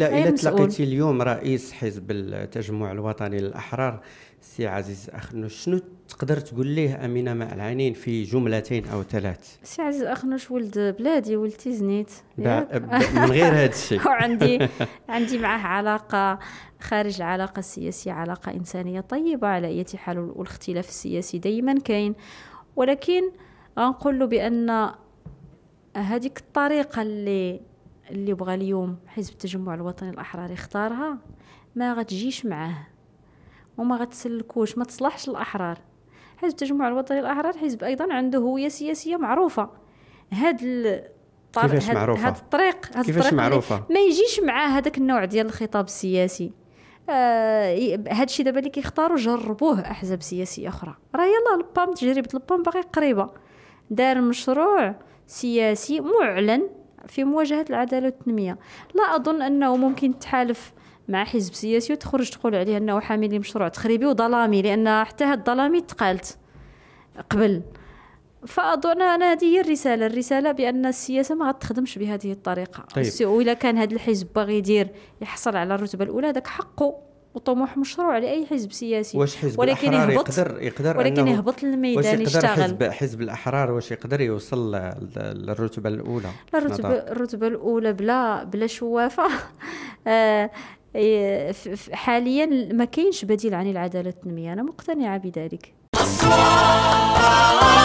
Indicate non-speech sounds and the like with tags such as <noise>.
لا الا تلاقيتي اليوم رئيس حزب التجمع الوطني للاحرار سي عزيز اخنوش شنو تقدر تقول ليه امينه ماء العينين في جملتين او ثلاث سي عزيز اخنوش ولد بلادي ولد زنيت من غير هذا الشيء <laughs> وعندي <laughs> عندي معه علاقه خارج العلاقه السياسيه علاقه انسانيه طيبه على اي حال والاختلاف السياسي دائما كاين ولكن غنقول له بان هذيك الطريقه اللي اللي بغى اليوم حزب التجمع الوطني الاحرار يختارها ما غتجيش معاه وما غتسلكوش ما تصلحش الاحرار حزب التجمع الوطني الاحرار حزب ايضا عنده هويه سياسيه معروفه هاد الطريق هاد, معروفة؟ هاد الطريق هاد الطريق يعني معروفه ما يجيش معاه هذاك النوع ديال الخطاب السياسي آه هادشي دابا اللي كيختاروا جربوه احزاب سياسيه اخرى راه يلا البام تجربه البام باقي قريبه دار مشروع سياسي معلن في مواجهة العدالة والتنمية لا أظن أنه ممكن تحالف مع حزب سياسي وتخرج تقول عليه أنه حامي لمشروع تخريبي وظلامي لأن حتى هاد الظلامي تقالت قبل فاظن انا هذه هي الرساله الرساله بان السياسه ما غتخدمش بهذه الطريقه طيب. والا كان هذا الحزب باغي يدير يحصل على الرتبه الاولى هذاك حقه وطموح مشروع لاي حزب سياسي واش حزب ولكن الأحرار يهبط يقدر يقدر ولكن يهبط للميدان يشتغل حزب حزب الاحرار واش يقدر يوصل للرتبه الاولى الرتبه الرتبه الاولى بلا بلا شوافه <laughs> آه، حاليا ما كاينش بديل عن العداله التنميه انا مقتنعه بذلك